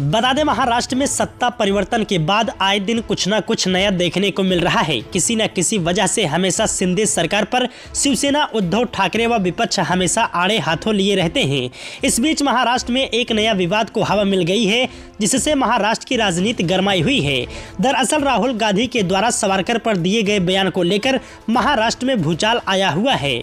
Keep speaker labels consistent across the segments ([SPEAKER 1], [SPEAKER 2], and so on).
[SPEAKER 1] बता दें महाराष्ट्र में सत्ता परिवर्तन के बाद आए दिन कुछ ना कुछ नया देखने को मिल रहा है किसी न किसी वजह से हमेशा सिंधे सरकार पर शिवसेना उद्धव ठाकरे व विपक्ष हमेशा आड़े हाथों लिए रहते हैं इस बीच महाराष्ट्र में एक नया विवाद को हवा मिल गई है जिससे महाराष्ट्र की राजनीति गरमाई हुई है दरअसल राहुल गांधी के द्वारा सवारकर पर दिए गए बयान को लेकर महाराष्ट्र में भूचाल आया हुआ है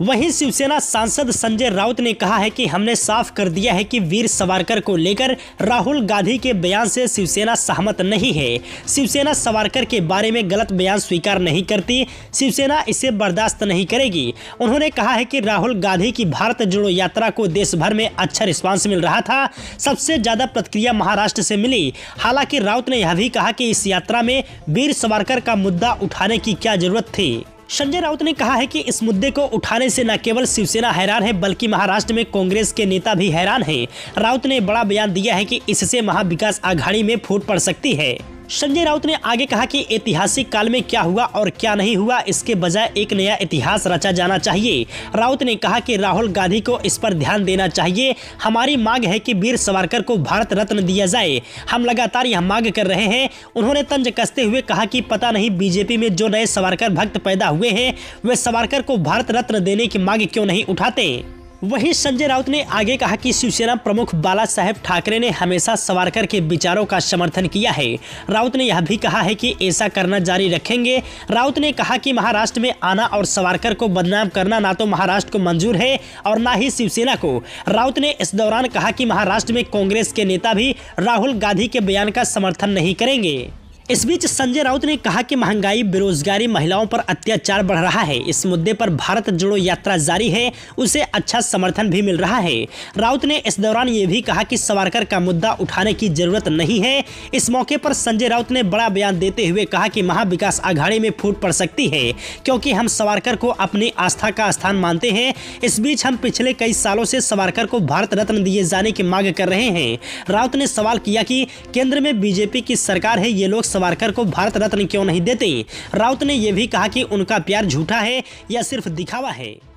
[SPEAKER 1] वहीं शिवसेना सांसद संजय राउत ने कहा है कि हमने साफ कर दिया है कि वीर सवारकर को लेकर राहुल गांधी के बयान से शिवसेना सहमत नहीं है शिवसेना सवारकर के बारे में गलत बयान स्वीकार नहीं करती शिवसेना इसे बर्दाश्त नहीं करेगी उन्होंने कहा है कि राहुल गांधी की भारत जोड़ो यात्रा को देश भर में अच्छा रिस्पांस मिल रहा था सबसे ज्यादा प्रतिक्रिया महाराष्ट्र से मिली हालांकि राउत ने यह भी कहा कि इस यात्रा में वीर सवारकर का मुद्दा उठाने की क्या जरूरत थी संजय राउत ने कहा है कि इस मुद्दे को उठाने से न केवल शिवसेना हैरान है बल्कि महाराष्ट्र में कांग्रेस के नेता भी हैरान हैं। राउत ने बड़ा बयान दिया है कि इससे महाविकास आघाड़ी में फूट पड़ सकती है संजय राउत ने आगे कहा कि ऐतिहासिक काल में क्या हुआ और क्या नहीं हुआ इसके बजाय एक नया इतिहास रचा जाना चाहिए राउत ने कहा कि राहुल गांधी को इस पर ध्यान देना चाहिए हमारी मांग है कि वीर सावरकर को भारत रत्न दिया जाए हम लगातार यह मांग कर रहे हैं उन्होंने तंज कसते हुए कहा कि पता नहीं बीजेपी में जो नए सावरकर भक्त पैदा हुए हैं वे सावरकर को भारत रत्न देने की मांग क्यों नहीं उठाते वहीं संजय राउत ने आगे कहा कि शिवसेना प्रमुख बाला साहेब ठाकरे ने हमेशा सवारकर के विचारों का समर्थन किया है राउत ने यह भी कहा है कि ऐसा करना जारी रखेंगे राउत ने कहा कि महाराष्ट्र में आना और सवारकर को बदनाम करना ना तो महाराष्ट्र को मंजूर है और ना ही शिवसेना को राउत ने इस दौरान कहा कि महाराष्ट्र में कांग्रेस के नेता भी राहुल गांधी के बयान का समर्थन नहीं करेंगे इस बीच संजय राउत ने कहा कि महंगाई बेरोजगारी महिलाओं पर अत्याचार बढ़ रहा है इस मुद्दे पर भारत जोड़ो यात्रा जारी है उसे अच्छा समर्थन भी मिल रहा है राउत ने इस दौरान ये भी कहा कि सवारकर का मुद्दा उठाने की जरूरत नहीं है इस मौके पर संजय राउत ने बड़ा बयान देते हुए कहा कि महाविकास आघाड़ी में फूट पड़ सकती है क्योंकि हम सवारकर को अपनी आस्था का स्थान मानते हैं इस बीच हम पिछले कई सालों से सवारकर को भारत रत्न दिए जाने की मांग कर रहे हैं राउत ने सवाल किया कि केंद्र में बीजेपी की सरकार है ये लोग सवारकर को भारत रत्न क्यों नहीं देते राउत ने यह भी कहा कि उनका प्यार झूठा है या सिर्फ दिखावा है